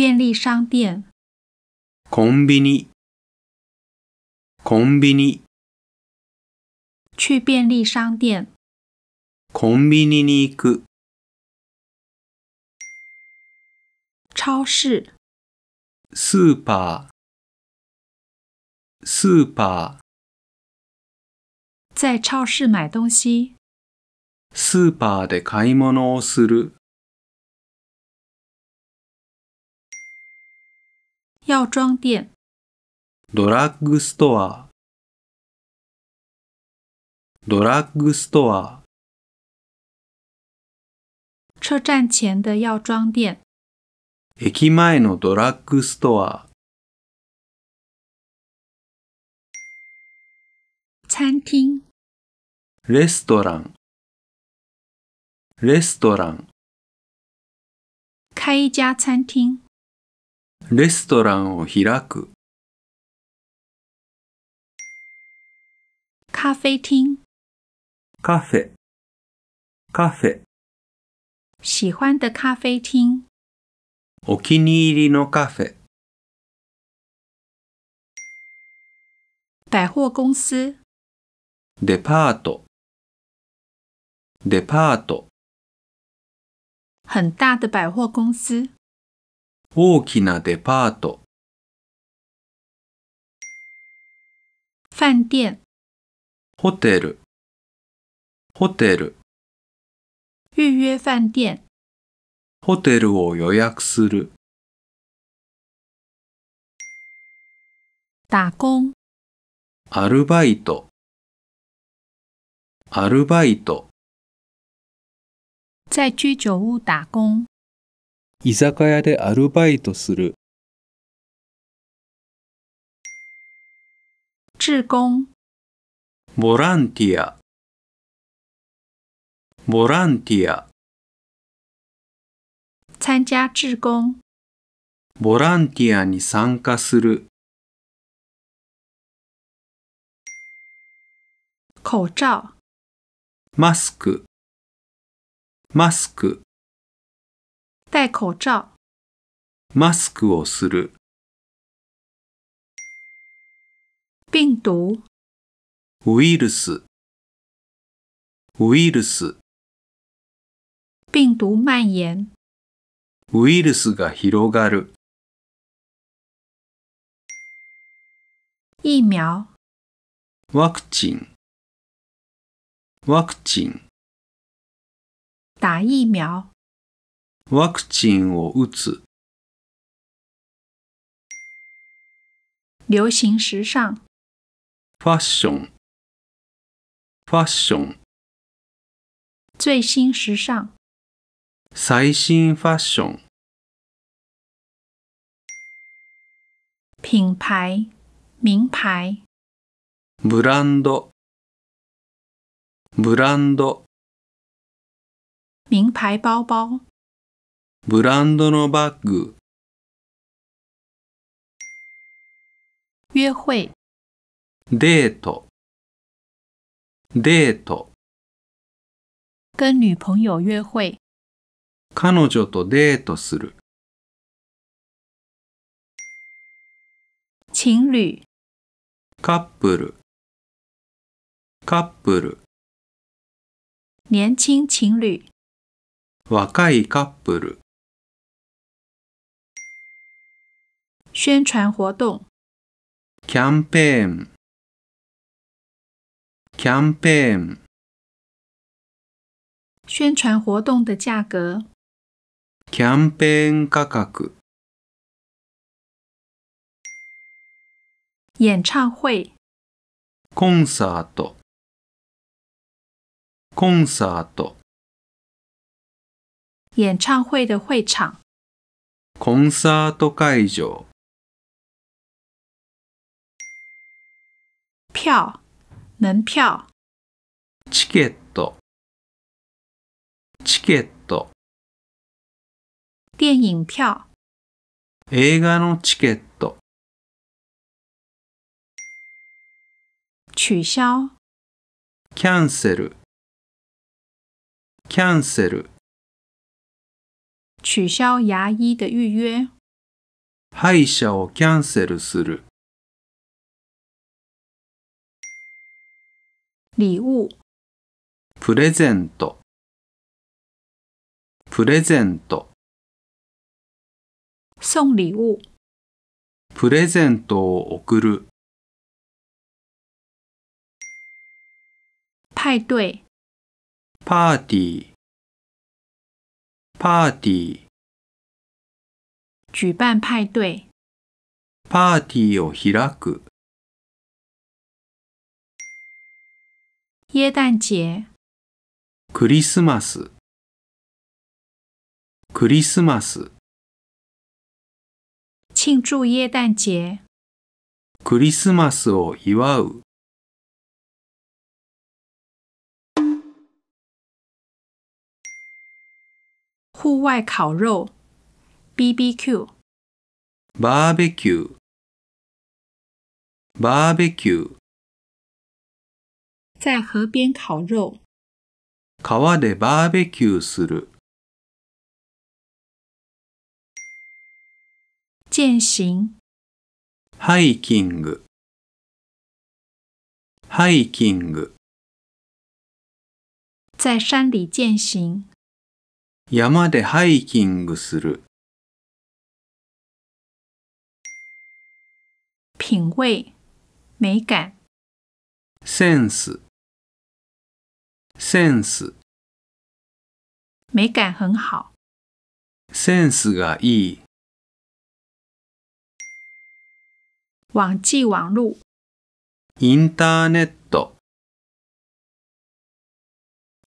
便利商店。コンビニ、コンビニ。去便利商店。コンビニに行く。超市、スーパー、スーパー。在超市买东西。スーパーで買い物をする。药妆店。ドラッグストア。ドラッグストア。车站前的药妆店。駅前のドラッグストア。餐厅。レストラン。レストラン。开一家餐厅。レストランを開くカ咖啡厅カフェカフェ喜欢的カ咖啡厅お気に入りのカフェ百货公司デパートデパート很大的百货公司大きなデパート飯店ホテルホテル预约饭店ホテルを予約する打工アルバイトアルバイト在居酒屋打工居酒屋でアルバイトする志工ボランティアボランティア参加志工ボランティアに参加する口罩マスクマスク戴口罩。マスクをする。病毒。ウイルス。ウイルス。病毒蔓延。ウイルスが広がる。疫苗。ワクチン。ワクチン。打疫苗。ワクチンを打つ。流行時尚。ファッション。ファッション。最新時尚。最新ファッション。品牌、名牌。ブランド、ブランド。名牌包包。ブランドのバッグ约会デートデート跟女朋友约会彼女とデートする情侣カップルカップル年轻情侣若いカップル宣传活动。キャンペーン。キャンペーン。宣传活动的价格。キャンペーン価格。演唱会。コンサート。コンサート。演唱会的会场。コンサート会場。票、门票。チケット、チケット。电影票、映画のチケット、取消、キャンセル、キャンセル。取消牙医的预约。歯医者をキャンセルする。礼物。プレゼント。プレゼント。送礼物。プレゼントを贈る。派对。パーティー。パーティー。举办派对。パーティーを開く。耶诞节クリスマスクリスマス庆祝耶诞节クリスマスを祝う户外烤肉 BBQ バーベキューバーベキュー在河边烤肉。川でバーベキューする。践行。ハイキング。ハイキング。在山里践行。山でハイキングする。品味、美感。センス。sense 美感很好センスがいい网际网路インターネット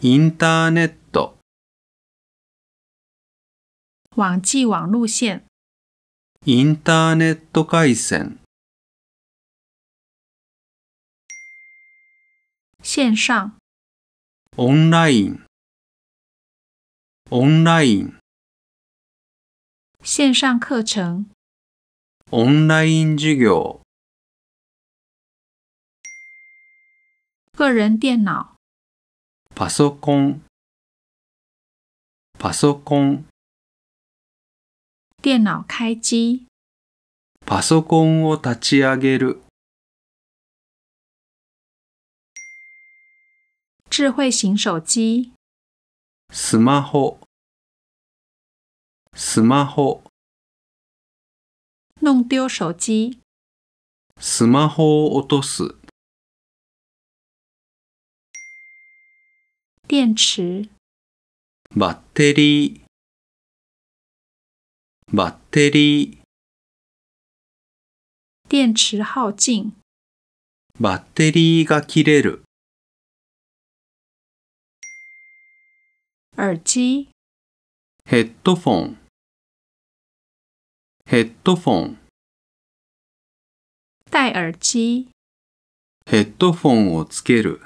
インターネット网际网路线インターネット回線线上オンラインオンライン线上课程オンライン授業个人電脑パソコンパソコン電脑開机パソコンを立ち上げる智慧型手機。スマホ、スマホ。弄丢手機。スマホを落とす。電池。バッテリー。バッテリー。電池耗尽。バッテリーが切れる。耳機ヘッドフォンヘッドフォン戴耳機ヘッドフォンをつける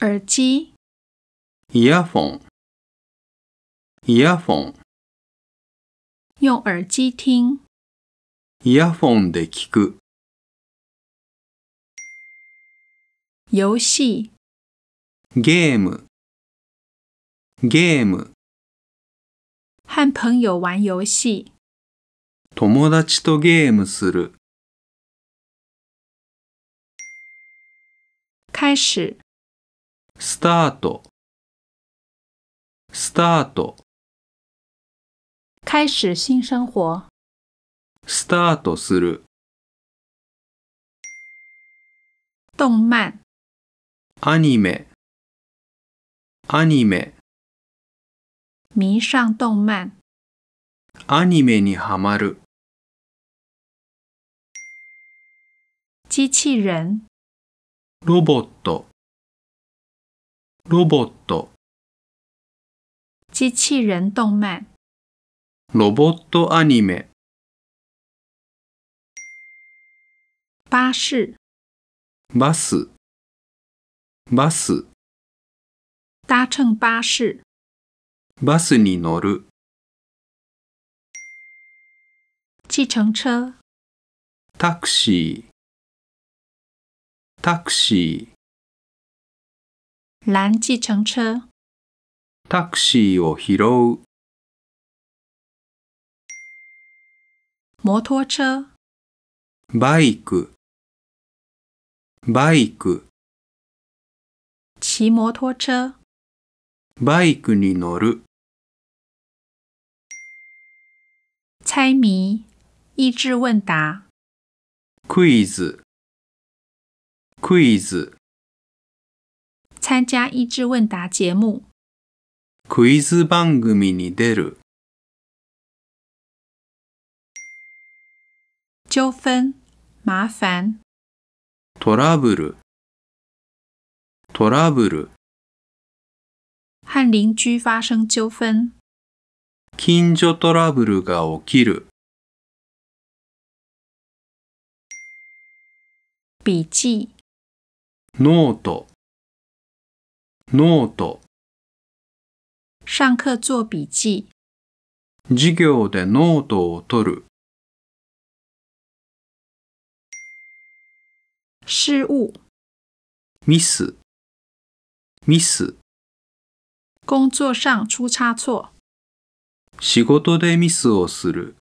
耳機イヤフォンイヤフォン用耳機听イヤフォンで聞く游戏ゲームゲーム和朋友玩游戏友達とゲームする開始スタートスタート開始新生活スタートする動漫アニメアニメ迷上動漫アニメにはまる機器人ロボットロボット機器人動漫ロボットアニメ巴士バスバス搭乘巴士。バスに乗る。计程车。タクシー。タクシー。拦计程车。タクシーを拾う。摩托车。バイク。バイク。骑摩托车。バイクに乗る。猜谜、意智問答。クイズ、クイズ。参加意智問答节目。クイズ番組に出る。纠纷、麻烦。トラブル、トラブル。和邻居发生纠纷。近所トラブルが起きる。笔记。ノート。ノート。上课做笔记。授業でノートを取る。失误。ミス。ミス。工作上出差错。仕事でミスをする。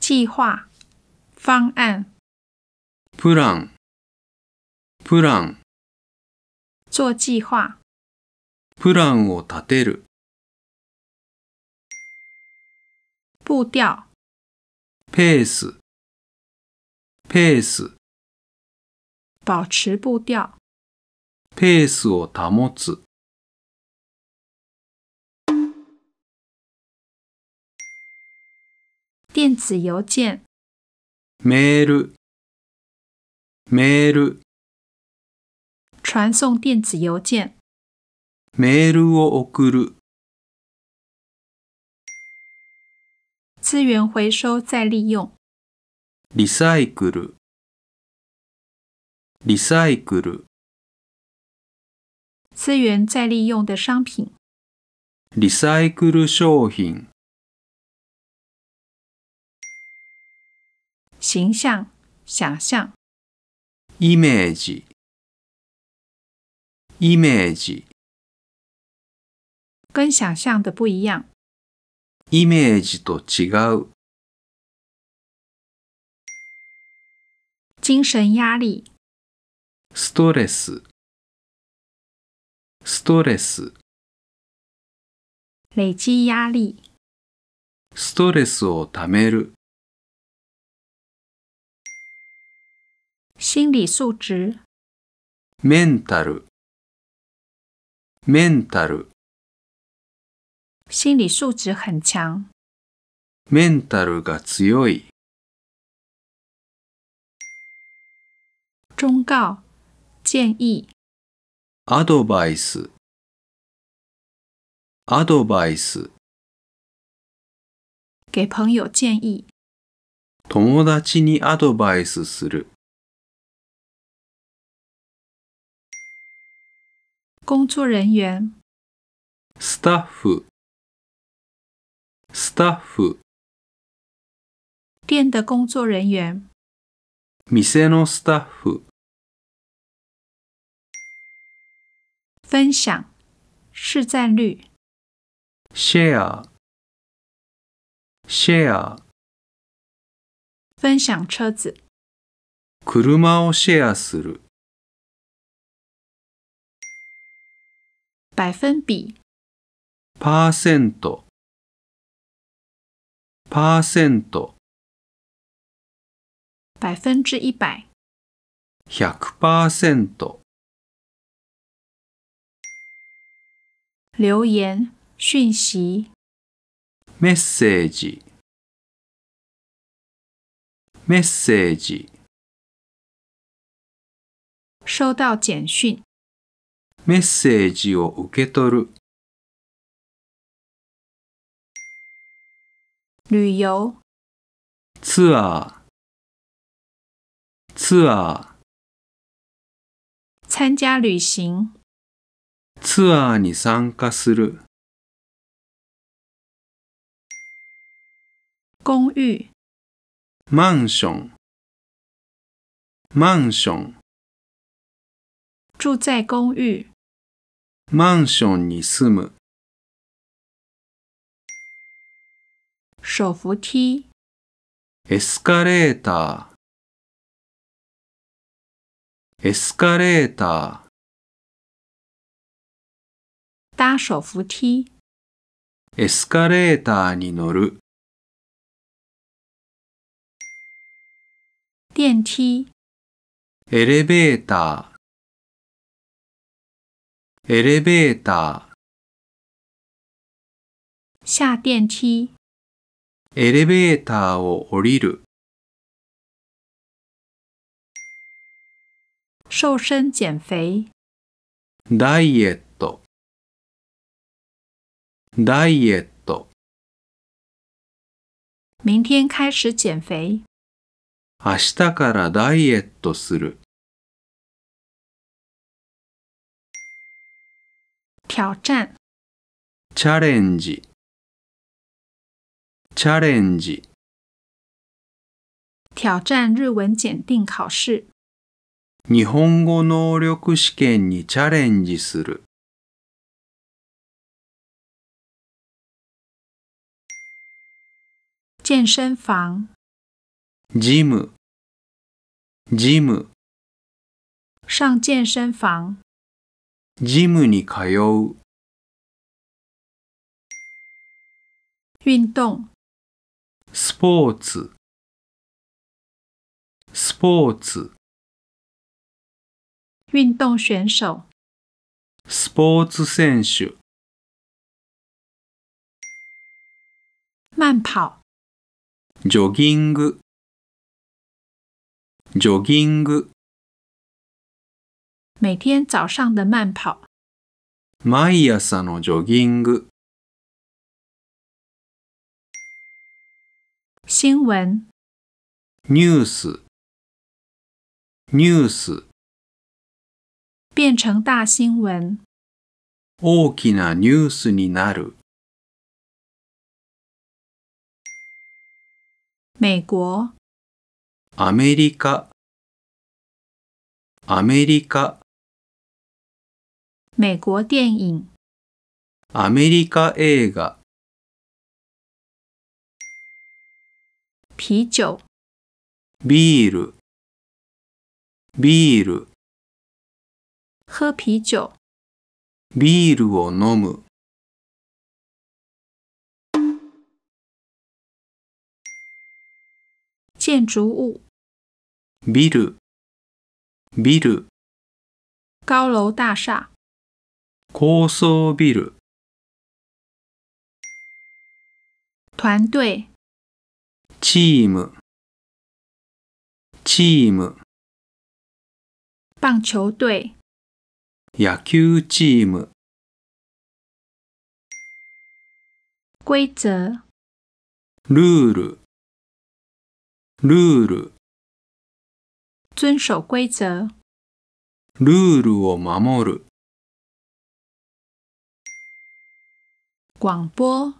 计划方案。プラン。プラン。做计划。プランを立てる。步调。ペース。ペース。保持步调。ペースを保つ。電子邮件メールメール传送電子邮件メールを送る資源回收再利用リサイクルリサイクル资源再利用的商品。リサイクル商品。形象、想象。イメージ。イメージ。跟想象的不一样。イメージと違う。精神压力。ストレス。ストレス累积压力ストレスをためる心理素質メンタルメンタル心理素質很强メンタルが強い忠告建議アドバイスアドバイス给朋友建议友達にアドバイスする工作人员スタッフスタッフ店的工作人员店のスタッフ分享，市占率。share share 分享车子。車をシェアする。百分比。パーセントパーセント百分之一百。百パーセント。留言、讯息、message、message，收到简讯。message を受け取る。旅游、ツアー、ツアー，参加旅行。ツアーに参加する公寓マンションマンション住在公寓マンションに住む手扶梯エスカレーターエスカレーター搭手扶梯。エスカレーターに乗る。電梯。エレベーター。エレベーター。下電梯。エレベーターを降りる。瘦身減肥。ダイエット。ダイエット。明天開始减肥。明日からダイエットする。挑战。チャレンジ。チャレンジ。挑战日文检定考试。日本語能力試験にチャレンジする。健身房，gym，gym，上健身房，gym に通う，运动，sports，sports，运动选手，sports 選手，慢跑。ジョギングジョギング每天早上的慢跑毎朝のジョギング新聞ニュースニュース变成大新聞。大きなニュースになる美国アメリカアメリカ美国電影アメリカ映画啤酒ビールビール喝啤酒ビールを飲む建筑物，ビル，ビル，高楼大厦，高層ビル，团队，チーム，チーム，棒球队，野球チーム，规则，ルール。ルール，遵守规则。ルールを守る。广播。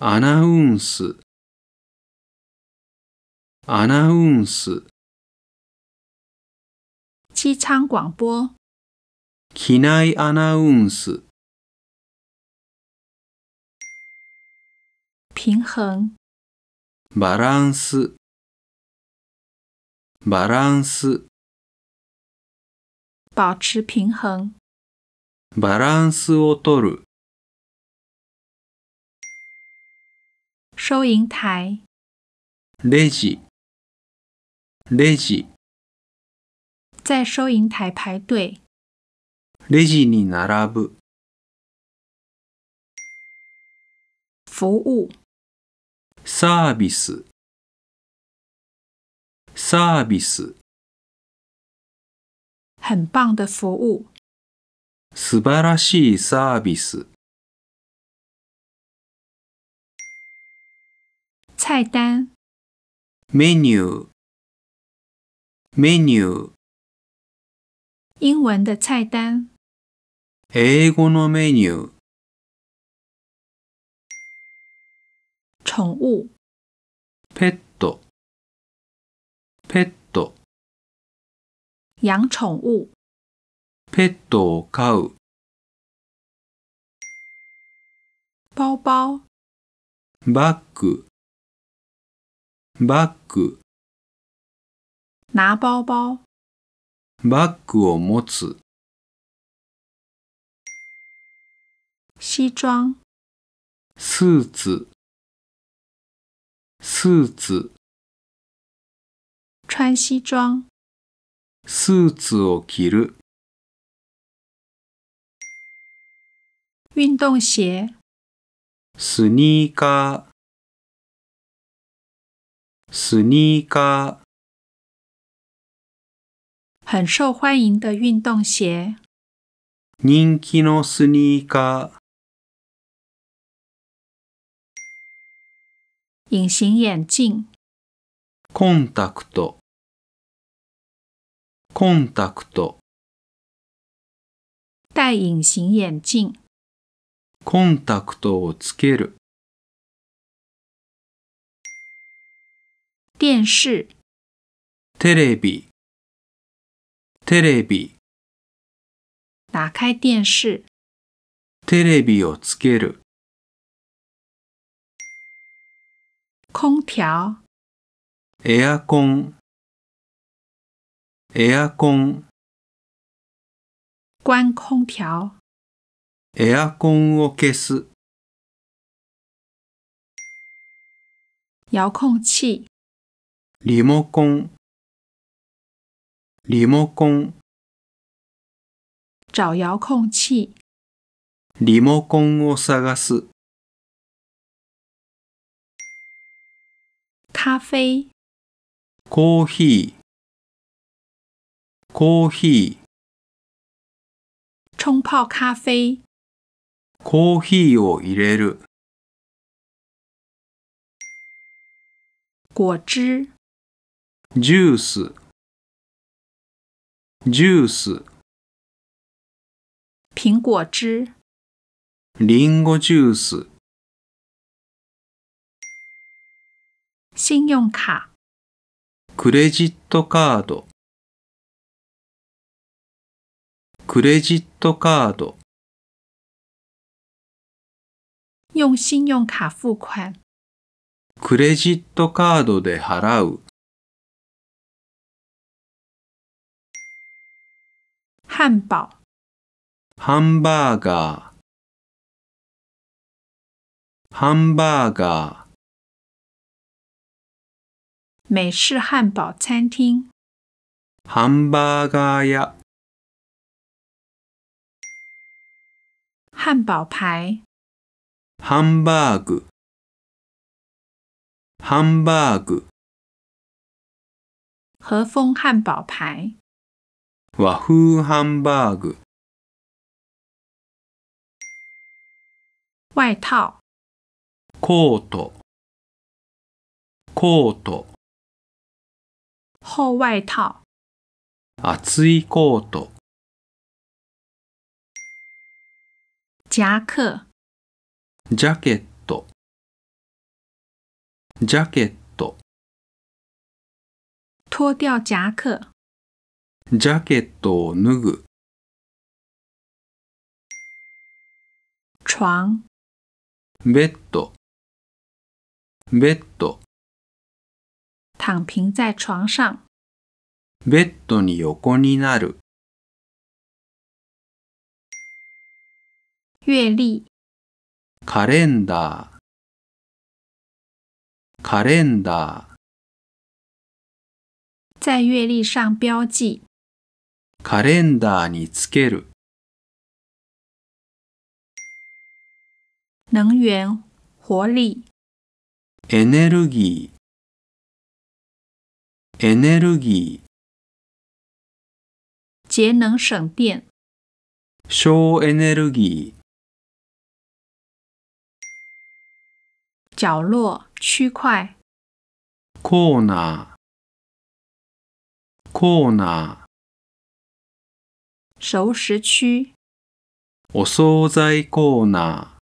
アナウンス。アナウンス。机舱广播。機内アナウンス。平衡。バランス。バランス保持平衡バランスをとる收银台レジレジ在收银台排队レジに並ぶ服务サービスサービス，很棒的服务。素晴らしいサービス。菜单。メニュー。メニュー。英文的菜单。英語のメニュー。宠物。ペット。ペット養宠物ペットを飼う包包バッグバッグ拿包包バッグを持つ西装スーツスーツ穿西装。スーツを着る。運動鞋。スニーカー。スニーカー。很受欢迎的運動鞋。人気のスニーカー。隐形眼镜。コンタクト。コンタクト戴隐形眼鏡コンタクトをつける電視テレビテレビ打開電視テレビをつける空調エアコンエアコン。o 关空调。エアコンを消す。遥控器。リモコン。リモコン。找遥控器。リモコンを探す。咖啡。コーヒー。コーヒー冲泡咖啡コーヒーを入れる果汁ジュースジュース苹果汁リンゴジュース信用卡クレジットカードクレジットカード用信用卡付款クレジットカードで払う汉堡ハンバーガーハンバーガー美式汉堡餐厅ハンバーガー屋汉堡排、ハンバーグ、ハンバーグ、和风汉堡排、和風ハンバーグ、外套、コート、コート、厚外套、厚いコート、夹克。ジャケット。ジャケット。脱掉夹克。ジャケットを脱ぐ。床。ベッド。ベッド。躺平在床上。ベッドに横になる。月历、カレンダー、カレンダー。在月历上标记。カレンダーにつける。能源、活力。エネルギー、エネルギー。节能省电。省エネルギー、角落、区块、コーナー、コーナー。熟食区、お惣菜コーナ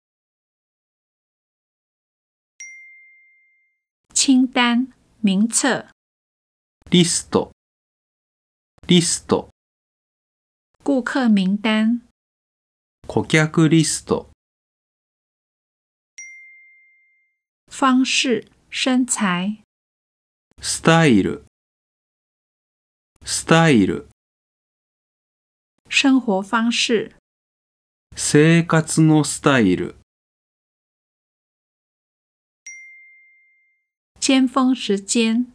ー、清单、名册、リスト、リスト、顾客名单、顧客リスト。方式、身材、style、style、生活方式、生活の style、尖峰时间、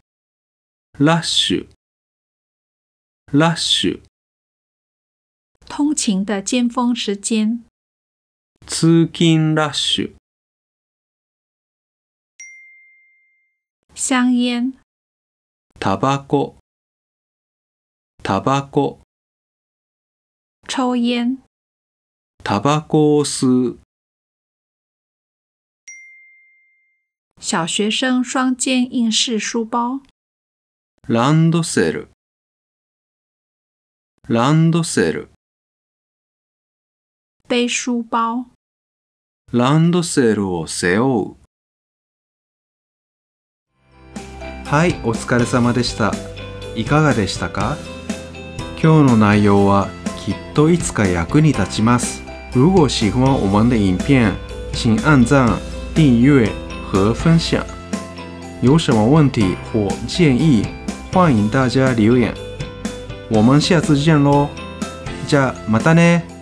ラッシュ、ラッシュ、通勤的尖峰时间、通勤ラッシュ。香烟，タバコ、タバコ。抽烟，タバコを吸う。小学生双肩硬式书包，ランドセル、ランドセル。背书包，ランドセルを背負う。はいお疲れ様でしたいかがでしたか今日の内容はきっといつか役に立ちます如果喜欢我们的影片请按赞订阅和分享有什么问题或建议欢迎大家留言我们下次见喽じゃあまたね